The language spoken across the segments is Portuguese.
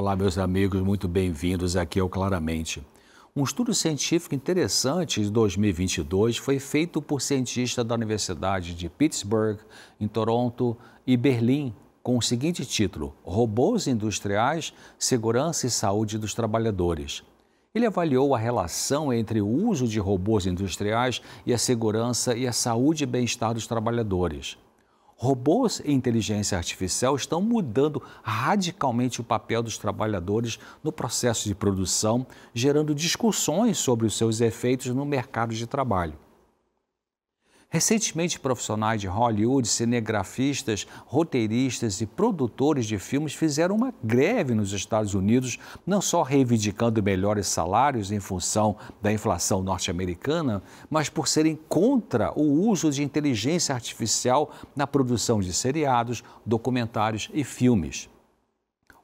Olá, meus amigos, muito bem-vindos aqui ao é Claramente. Um estudo científico interessante de 2022 foi feito por cientistas da Universidade de Pittsburgh, em Toronto e Berlim, com o seguinte título: Robôs Industriais, Segurança e Saúde dos Trabalhadores. Ele avaliou a relação entre o uso de robôs industriais e a segurança e a saúde e bem-estar dos trabalhadores. Robôs e inteligência artificial estão mudando radicalmente o papel dos trabalhadores no processo de produção, gerando discussões sobre os seus efeitos no mercado de trabalho. Recentemente, profissionais de Hollywood, cinegrafistas, roteiristas e produtores de filmes fizeram uma greve nos Estados Unidos, não só reivindicando melhores salários em função da inflação norte-americana, mas por serem contra o uso de inteligência artificial na produção de seriados, documentários e filmes.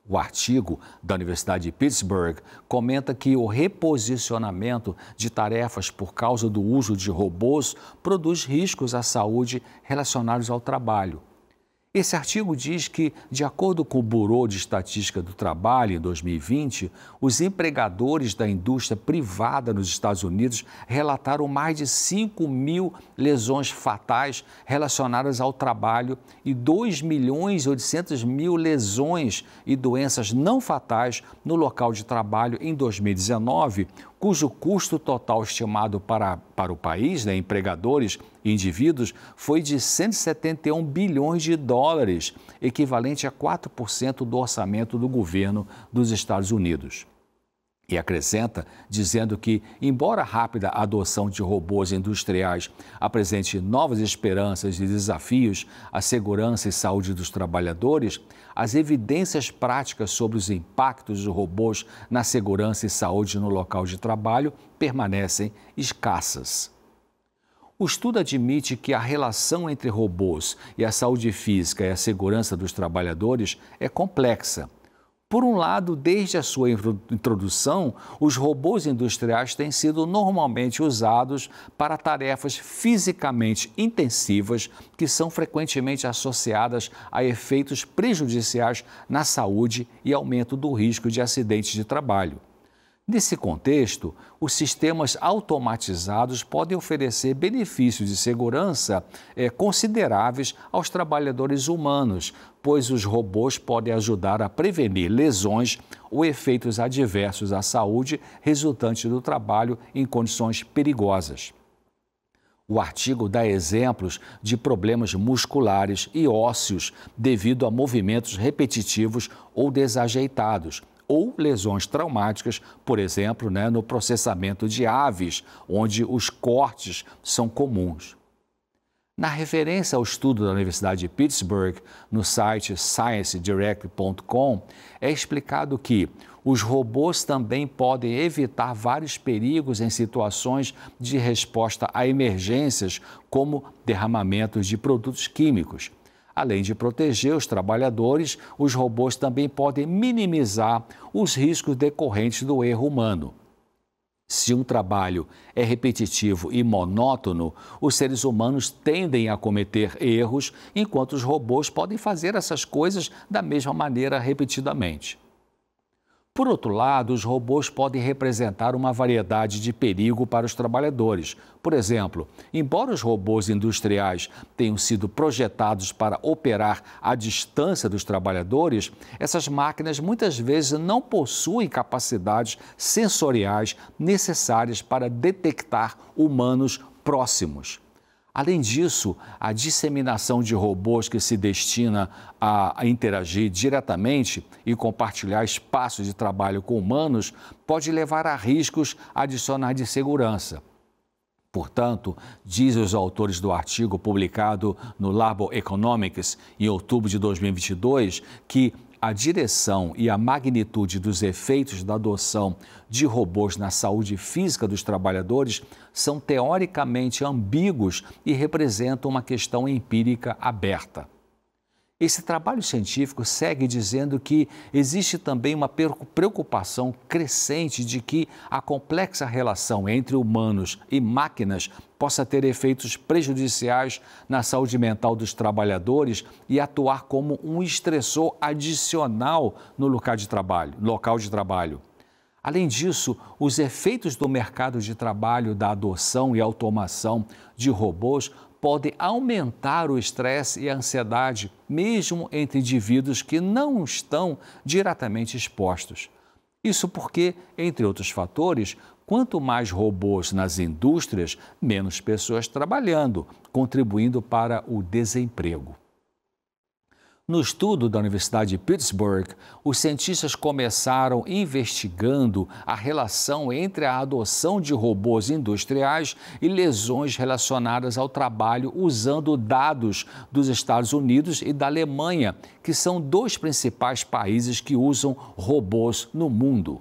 O artigo da Universidade de Pittsburgh comenta que o reposicionamento de tarefas por causa do uso de robôs produz riscos à saúde relacionados ao trabalho. Esse artigo diz que, de acordo com o Bureau de Estatística do Trabalho, em 2020, os empregadores da indústria privada nos Estados Unidos relataram mais de 5 mil lesões fatais relacionadas ao trabalho e 2 milhões e 800 mil lesões e doenças não fatais no local de trabalho em 2019, cujo custo total estimado para, para o país, né, empregadores e indivíduos, foi de 171 bilhões de dólares, equivalente a 4% do orçamento do governo dos Estados Unidos. E acrescenta dizendo que, embora a rápida adoção de robôs industriais apresente novas esperanças e desafios à segurança e saúde dos trabalhadores, as evidências práticas sobre os impactos dos robôs na segurança e saúde no local de trabalho permanecem escassas. O estudo admite que a relação entre robôs e a saúde física e a segurança dos trabalhadores é complexa por um lado, desde a sua introdução, os robôs industriais têm sido normalmente usados para tarefas fisicamente intensivas que são frequentemente associadas a efeitos prejudiciais na saúde e aumento do risco de acidentes de trabalho. Nesse contexto, os sistemas automatizados podem oferecer benefícios de segurança é, consideráveis aos trabalhadores humanos, pois os robôs podem ajudar a prevenir lesões ou efeitos adversos à saúde resultantes do trabalho em condições perigosas. O artigo dá exemplos de problemas musculares e ósseos devido a movimentos repetitivos ou desajeitados ou lesões traumáticas, por exemplo, né, no processamento de aves, onde os cortes são comuns. Na referência ao estudo da Universidade de Pittsburgh, no site sciencedirect.com, é explicado que os robôs também podem evitar vários perigos em situações de resposta a emergências, como derramamentos de produtos químicos. Além de proteger os trabalhadores, os robôs também podem minimizar os riscos decorrentes do erro humano. Se um trabalho é repetitivo e monótono, os seres humanos tendem a cometer erros, enquanto os robôs podem fazer essas coisas da mesma maneira repetidamente. Por outro lado, os robôs podem representar uma variedade de perigo para os trabalhadores. Por exemplo, embora os robôs industriais tenham sido projetados para operar à distância dos trabalhadores, essas máquinas muitas vezes não possuem capacidades sensoriais necessárias para detectar humanos próximos. Além disso, a disseminação de robôs que se destina a interagir diretamente e compartilhar espaços de trabalho com humanos pode levar a riscos adicionais de segurança. Portanto, dizem os autores do artigo publicado no Labo Economics em outubro de 2022 que a direção e a magnitude dos efeitos da adoção de robôs na saúde física dos trabalhadores são teoricamente ambíguos e representam uma questão empírica aberta. Esse trabalho científico segue dizendo que existe também uma preocupação crescente de que a complexa relação entre humanos e máquinas possa ter efeitos prejudiciais na saúde mental dos trabalhadores e atuar como um estressor adicional no local de trabalho. Local de trabalho. Além disso, os efeitos do mercado de trabalho da adoção e automação de robôs podem aumentar o estresse e a ansiedade, mesmo entre indivíduos que não estão diretamente expostos. Isso porque, entre outros fatores, quanto mais robôs nas indústrias, menos pessoas trabalhando, contribuindo para o desemprego. No estudo da Universidade de Pittsburgh, os cientistas começaram investigando a relação entre a adoção de robôs industriais e lesões relacionadas ao trabalho usando dados dos Estados Unidos e da Alemanha, que são dois principais países que usam robôs no mundo.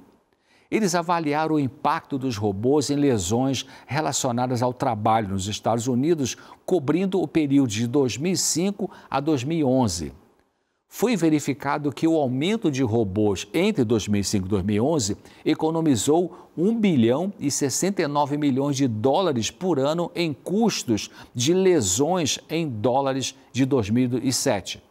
Eles avaliaram o impacto dos robôs em lesões relacionadas ao trabalho nos Estados Unidos, cobrindo o período de 2005 a 2011 foi verificado que o aumento de robôs entre 2005 e 2011 economizou 1 bilhão e 69 milhões de dólares por ano em custos de lesões em dólares de 2007.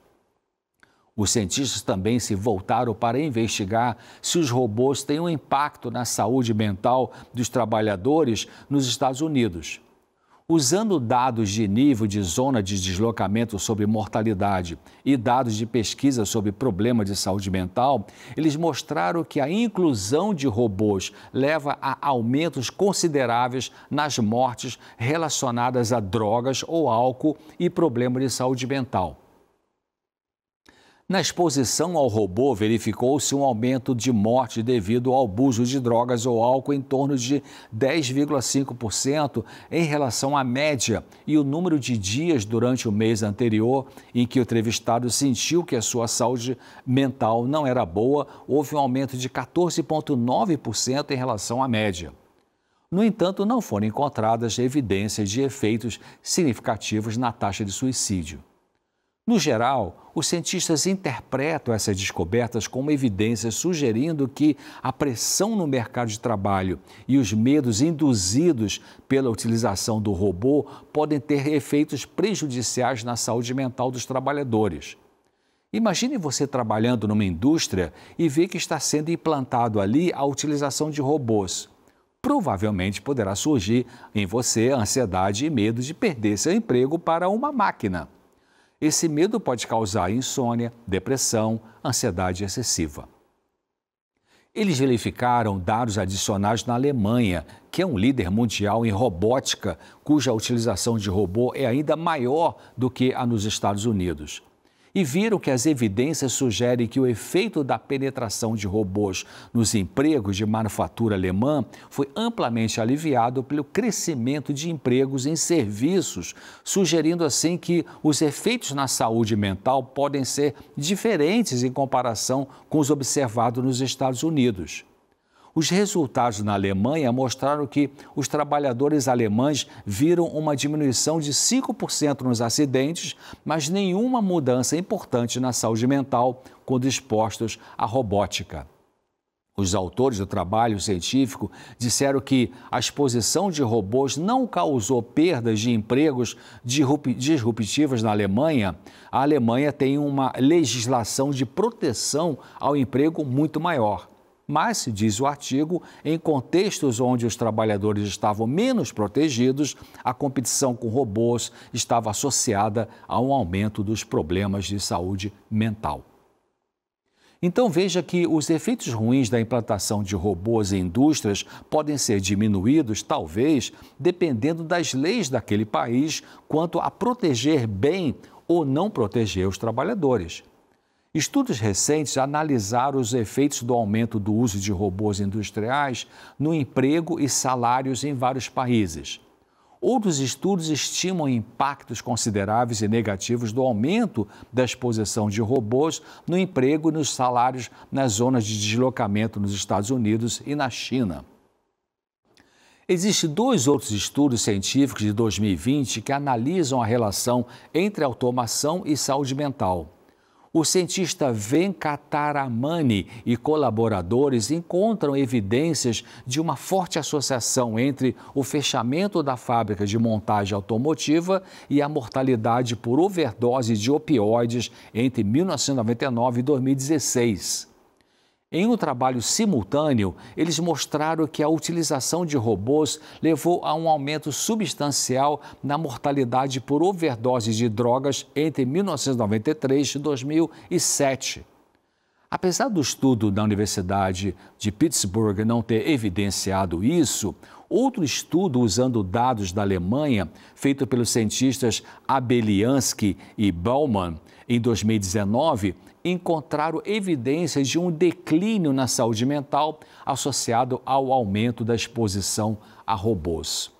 Os cientistas também se voltaram para investigar se os robôs têm um impacto na saúde mental dos trabalhadores nos Estados Unidos. Usando dados de nível de zona de deslocamento sobre mortalidade e dados de pesquisa sobre problema de saúde mental, eles mostraram que a inclusão de robôs leva a aumentos consideráveis nas mortes relacionadas a drogas ou álcool e problema de saúde mental. Na exposição ao robô, verificou-se um aumento de morte devido ao abuso de drogas ou álcool em torno de 10,5% em relação à média e o número de dias durante o mês anterior em que o entrevistado sentiu que a sua saúde mental não era boa, houve um aumento de 14,9% em relação à média. No entanto, não foram encontradas evidências de efeitos significativos na taxa de suicídio. No geral, os cientistas interpretam essas descobertas como evidências sugerindo que a pressão no mercado de trabalho e os medos induzidos pela utilização do robô podem ter efeitos prejudiciais na saúde mental dos trabalhadores. Imagine você trabalhando numa indústria e ver que está sendo implantado ali a utilização de robôs. Provavelmente poderá surgir em você ansiedade e medo de perder seu emprego para uma máquina. Esse medo pode causar insônia, depressão, ansiedade excessiva. Eles verificaram dados adicionais na Alemanha, que é um líder mundial em robótica, cuja utilização de robô é ainda maior do que a nos Estados Unidos e viram que as evidências sugerem que o efeito da penetração de robôs nos empregos de manufatura alemã foi amplamente aliviado pelo crescimento de empregos em serviços, sugerindo assim que os efeitos na saúde mental podem ser diferentes em comparação com os observados nos Estados Unidos. Os resultados na Alemanha mostraram que os trabalhadores alemães viram uma diminuição de 5% nos acidentes, mas nenhuma mudança importante na saúde mental quando expostos à robótica. Os autores do trabalho científico disseram que a exposição de robôs não causou perdas de empregos disruptivas na Alemanha. A Alemanha tem uma legislação de proteção ao emprego muito maior mas, diz o artigo, em contextos onde os trabalhadores estavam menos protegidos, a competição com robôs estava associada a um aumento dos problemas de saúde mental. Então veja que os efeitos ruins da implantação de robôs em indústrias podem ser diminuídos, talvez, dependendo das leis daquele país quanto a proteger bem ou não proteger os trabalhadores. Estudos recentes analisaram os efeitos do aumento do uso de robôs industriais no emprego e salários em vários países. Outros estudos estimam impactos consideráveis e negativos do aumento da exposição de robôs no emprego e nos salários nas zonas de deslocamento nos Estados Unidos e na China. Existem dois outros estudos científicos de 2020 que analisam a relação entre automação e saúde mental. O cientista Venkataramani e colaboradores encontram evidências de uma forte associação entre o fechamento da fábrica de montagem automotiva e a mortalidade por overdose de opioides entre 1999 e 2016. Em um trabalho simultâneo, eles mostraram que a utilização de robôs levou a um aumento substancial na mortalidade por overdose de drogas entre 1993 e 2007. Apesar do estudo da Universidade de Pittsburgh não ter evidenciado isso, outro estudo usando dados da Alemanha, feito pelos cientistas Abeliansky e Baumann em 2019, encontraram evidências de um declínio na saúde mental associado ao aumento da exposição a robôs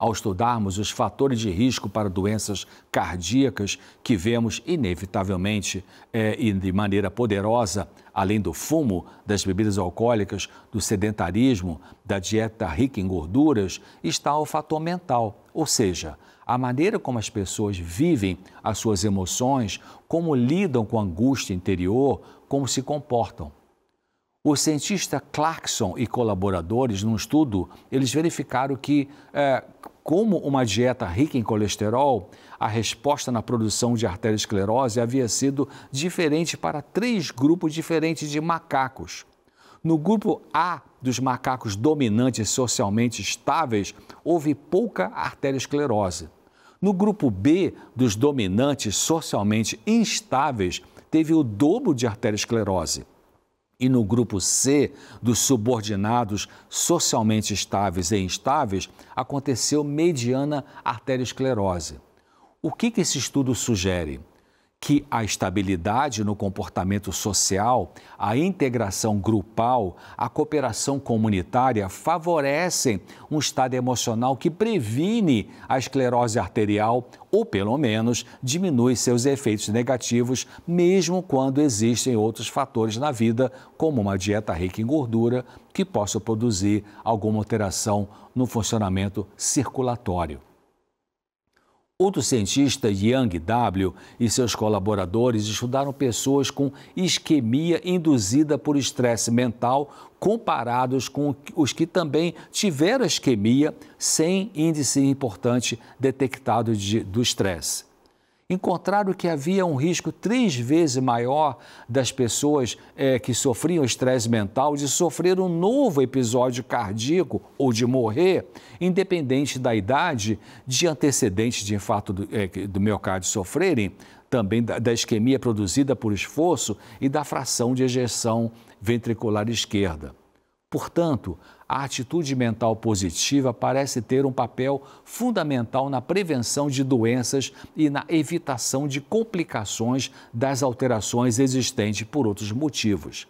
ao estudarmos os fatores de risco para doenças cardíacas que vemos inevitavelmente é, e de maneira poderosa, além do fumo, das bebidas alcoólicas, do sedentarismo, da dieta rica em gorduras, está o fator mental, ou seja, a maneira como as pessoas vivem as suas emoções, como lidam com a angústia interior, como se comportam. O cientista Clarkson e colaboradores, num estudo, eles verificaram que, é, como uma dieta rica em colesterol, a resposta na produção de arteriosclerose havia sido diferente para três grupos diferentes de macacos. No grupo A dos macacos dominantes socialmente estáveis, houve pouca arteriosclerose. No grupo B dos dominantes socialmente instáveis, teve o dobro de arteriosclerose e no grupo C dos subordinados socialmente estáveis e instáveis aconteceu mediana arteriosclerose. O que, que esse estudo sugere? que a estabilidade no comportamento social, a integração grupal, a cooperação comunitária favorecem um estado emocional que previne a esclerose arterial ou, pelo menos, diminui seus efeitos negativos, mesmo quando existem outros fatores na vida, como uma dieta rica em gordura, que possa produzir alguma alteração no funcionamento circulatório. Outro cientista, Yang W, e seus colaboradores estudaram pessoas com isquemia induzida por estresse mental comparados com os que também tiveram isquemia sem índice importante detectado de, do estresse encontraram que havia um risco três vezes maior das pessoas é, que sofriam estresse mental de sofrer um novo episódio cardíaco ou de morrer, independente da idade, de antecedentes de infarto do, é, do miocárdio sofrerem, também da, da isquemia produzida por esforço e da fração de ejeção ventricular esquerda. Portanto, a atitude mental positiva parece ter um papel fundamental na prevenção de doenças e na evitação de complicações das alterações existentes por outros motivos.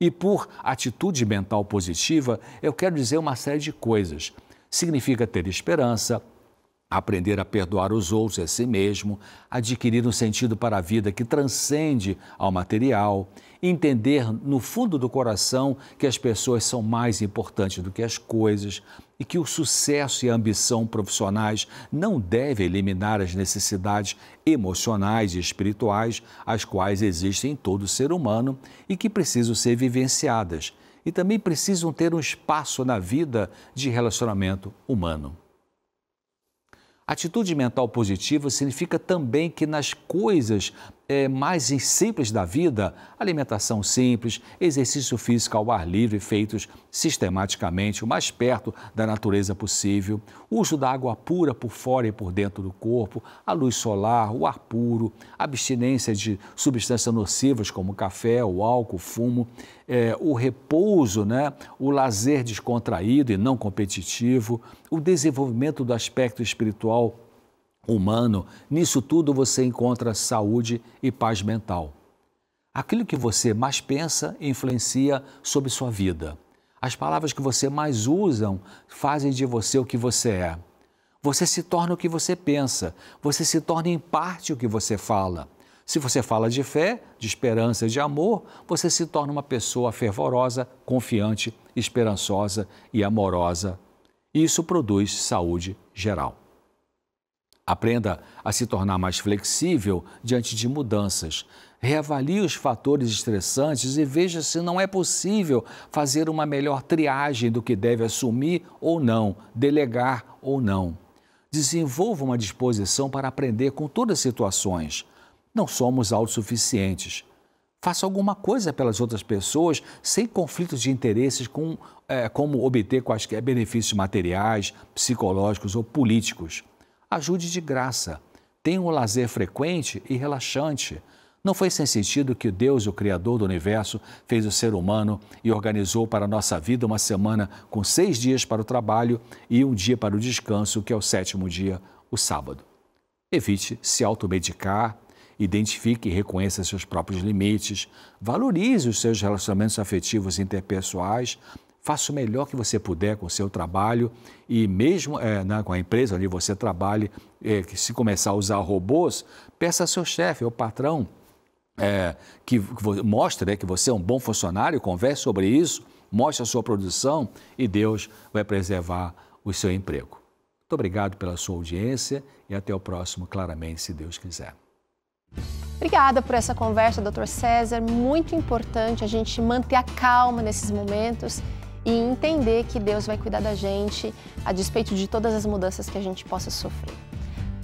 E por atitude mental positiva, eu quero dizer uma série de coisas. Significa ter esperança, Aprender a perdoar os outros e é a si mesmo, adquirir um sentido para a vida que transcende ao material, entender no fundo do coração que as pessoas são mais importantes do que as coisas e que o sucesso e a ambição profissionais não devem eliminar as necessidades emocionais e espirituais, as quais existem em todo ser humano e que precisam ser vivenciadas, e também precisam ter um espaço na vida de relacionamento humano. Atitude mental positiva significa também que nas coisas é, mais simples da vida, alimentação simples, exercício físico ao ar livre feitos sistematicamente, o mais perto da natureza possível, uso da água pura por fora e por dentro do corpo, a luz solar, o ar puro, abstinência de substâncias nocivas como café, o álcool, fumo, é, o repouso, né? o lazer descontraído e não competitivo, o desenvolvimento do aspecto espiritual humano, nisso tudo você encontra saúde e paz mental. Aquilo que você mais pensa influencia sobre sua vida. As palavras que você mais usa fazem de você o que você é. Você se torna o que você pensa, você se torna em parte o que você fala. Se você fala de fé, de esperança e de amor, você se torna uma pessoa fervorosa, confiante, esperançosa e amorosa. Isso produz saúde geral. Aprenda a se tornar mais flexível diante de mudanças. Reavalie os fatores estressantes e veja se não é possível fazer uma melhor triagem do que deve assumir ou não, delegar ou não. Desenvolva uma disposição para aprender com todas as situações. Não somos autossuficientes. Faça alguma coisa pelas outras pessoas sem conflitos de interesses, com, é, como obter quaisquer benefícios materiais, psicológicos ou políticos. Ajude de graça. Tenha um lazer frequente e relaxante. Não foi sem sentido que Deus, o Criador do universo, fez o ser humano e organizou para a nossa vida uma semana com seis dias para o trabalho e um dia para o descanso, que é o sétimo dia, o sábado. Evite se automedicar, identifique e reconheça seus próprios limites, valorize os seus relacionamentos afetivos interpessoais, Faça o melhor que você puder com o seu trabalho e mesmo é, né, com a empresa onde você trabalha, é, eh, que se começar a usar robôs, peça ao seu chefe, ao patrão, é, que, que mostre né, que você é um bom funcionário, converse sobre isso, mostre a sua produção e Deus vai preservar o seu emprego. Muito obrigado pela sua audiência e até o próximo, claramente, se Deus quiser. Obrigada por essa conversa, Dr. César. Muito importante a gente manter a calma nesses momentos e entender que Deus vai cuidar da gente a despeito de todas as mudanças que a gente possa sofrer.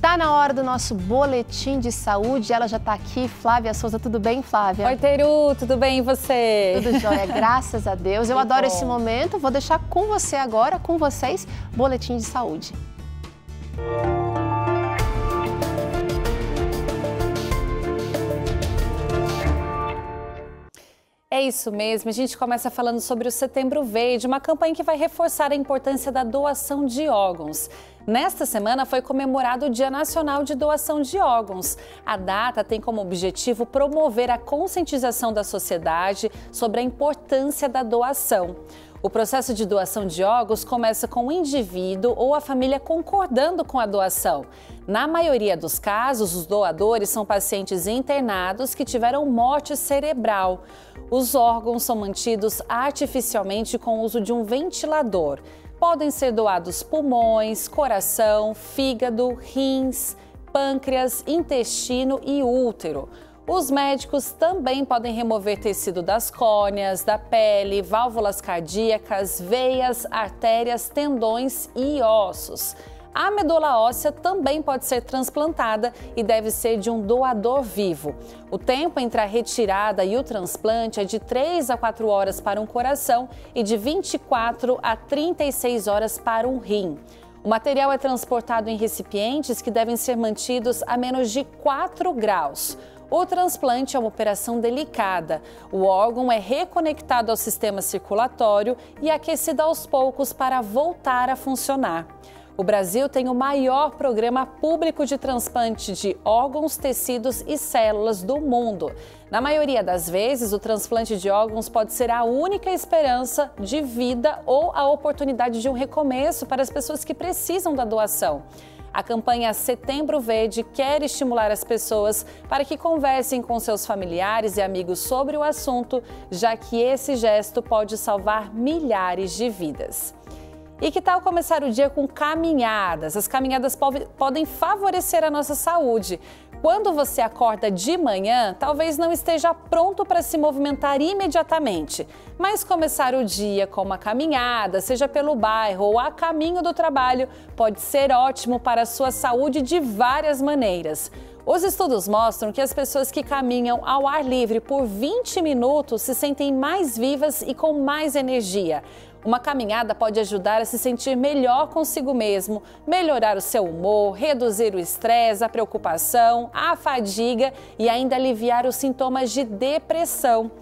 Tá na hora do nosso boletim de saúde. Ela já está aqui, Flávia Souza. Tudo bem, Flávia? Oi, Teru. Tudo bem e você? Tudo jóia, graças a Deus. Eu que adoro bom. esse momento. Vou deixar com você agora, com vocês, boletim de saúde. Música É isso mesmo. A gente começa falando sobre o Setembro Verde, uma campanha que vai reforçar a importância da doação de órgãos. Nesta semana foi comemorado o Dia Nacional de Doação de Órgãos. A data tem como objetivo promover a conscientização da sociedade sobre a importância da doação. O processo de doação de órgãos começa com o indivíduo ou a família concordando com a doação. Na maioria dos casos, os doadores são pacientes internados que tiveram morte cerebral. Os órgãos são mantidos artificialmente com o uso de um ventilador. Podem ser doados pulmões, coração, fígado, rins, pâncreas, intestino e útero. Os médicos também podem remover tecido das córneas, da pele, válvulas cardíacas, veias, artérias, tendões e ossos. A medula óssea também pode ser transplantada e deve ser de um doador vivo. O tempo entre a retirada e o transplante é de 3 a 4 horas para um coração e de 24 a 36 horas para um rim. O material é transportado em recipientes que devem ser mantidos a menos de 4 graus. O transplante é uma operação delicada. O órgão é reconectado ao sistema circulatório e é aquecido aos poucos para voltar a funcionar. O Brasil tem o maior programa público de transplante de órgãos, tecidos e células do mundo. Na maioria das vezes, o transplante de órgãos pode ser a única esperança de vida ou a oportunidade de um recomeço para as pessoas que precisam da doação. A campanha Setembro Verde quer estimular as pessoas para que conversem com seus familiares e amigos sobre o assunto, já que esse gesto pode salvar milhares de vidas. E que tal começar o dia com caminhadas? As caminhadas podem favorecer a nossa saúde. Quando você acorda de manhã, talvez não esteja pronto para se movimentar imediatamente, mas começar o dia com uma caminhada, seja pelo bairro ou a caminho do trabalho, pode ser ótimo para a sua saúde de várias maneiras. Os estudos mostram que as pessoas que caminham ao ar livre por 20 minutos se sentem mais vivas e com mais energia. Uma caminhada pode ajudar a se sentir melhor consigo mesmo, melhorar o seu humor, reduzir o estresse, a preocupação, a fadiga e ainda aliviar os sintomas de depressão.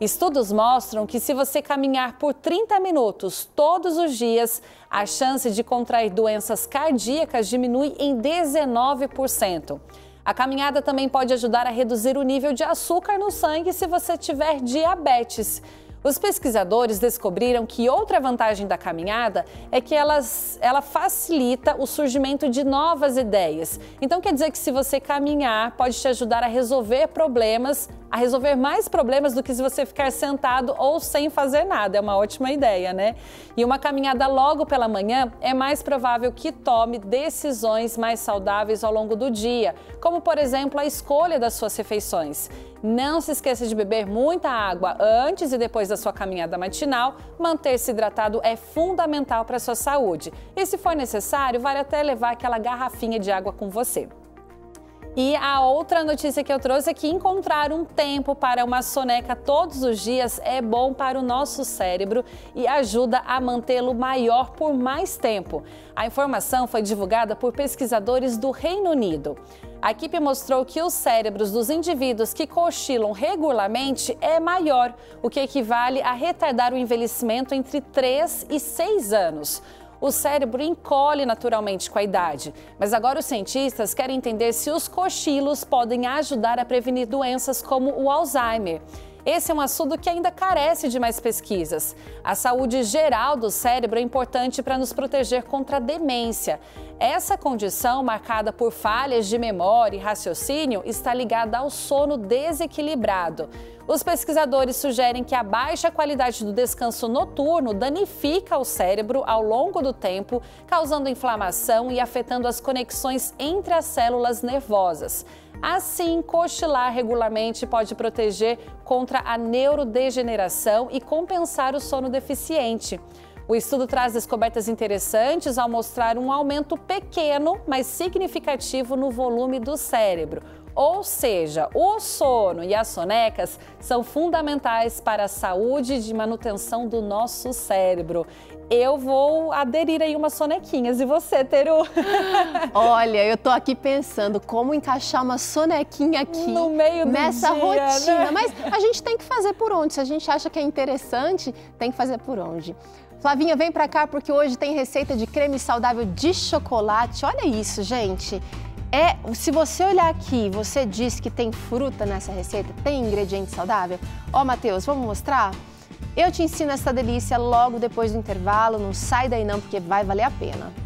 Estudos mostram que se você caminhar por 30 minutos todos os dias, a chance de contrair doenças cardíacas diminui em 19%. A caminhada também pode ajudar a reduzir o nível de açúcar no sangue se você tiver diabetes. Os pesquisadores descobriram que outra vantagem da caminhada é que elas, ela facilita o surgimento de novas ideias. Então quer dizer que se você caminhar, pode te ajudar a resolver problemas a resolver mais problemas do que se você ficar sentado ou sem fazer nada. É uma ótima ideia, né? E uma caminhada logo pela manhã é mais provável que tome decisões mais saudáveis ao longo do dia, como por exemplo a escolha das suas refeições. Não se esqueça de beber muita água antes e depois da sua caminhada matinal. Manter-se hidratado é fundamental para a sua saúde. E se for necessário, vale até levar aquela garrafinha de água com você. E a outra notícia que eu trouxe é que encontrar um tempo para uma soneca todos os dias é bom para o nosso cérebro e ajuda a mantê-lo maior por mais tempo. A informação foi divulgada por pesquisadores do Reino Unido. A equipe mostrou que os cérebros dos indivíduos que cochilam regularmente é maior, o que equivale a retardar o envelhecimento entre 3 e 6 anos o cérebro encolhe naturalmente com a idade. Mas agora os cientistas querem entender se os cochilos podem ajudar a prevenir doenças como o Alzheimer. Esse é um assunto que ainda carece de mais pesquisas. A saúde geral do cérebro é importante para nos proteger contra a demência. Essa condição, marcada por falhas de memória e raciocínio, está ligada ao sono desequilibrado. Os pesquisadores sugerem que a baixa qualidade do descanso noturno danifica o cérebro ao longo do tempo, causando inflamação e afetando as conexões entre as células nervosas. Assim, cochilar regularmente pode proteger contra a neurodegeneração e compensar o sono deficiente. O estudo traz descobertas interessantes ao mostrar um aumento pequeno, mas significativo no volume do cérebro, ou seja, o sono e as sonecas são fundamentais para a saúde e manutenção do nosso cérebro. Eu vou aderir aí umas sonequinhas. E você, Teru? Olha, eu tô aqui pensando como encaixar uma sonequinha aqui no meio do nessa dia, rotina. Né? Mas a gente tem que fazer por onde? Se a gente acha que é interessante, tem que fazer por onde. Flavinha, vem pra cá porque hoje tem receita de creme saudável de chocolate. Olha isso, gente. É, se você olhar aqui, você diz que tem fruta nessa receita, tem ingrediente saudável? Ó, Matheus, vamos mostrar? Eu te ensino essa delícia logo depois do intervalo, não sai daí não, porque vai valer a pena.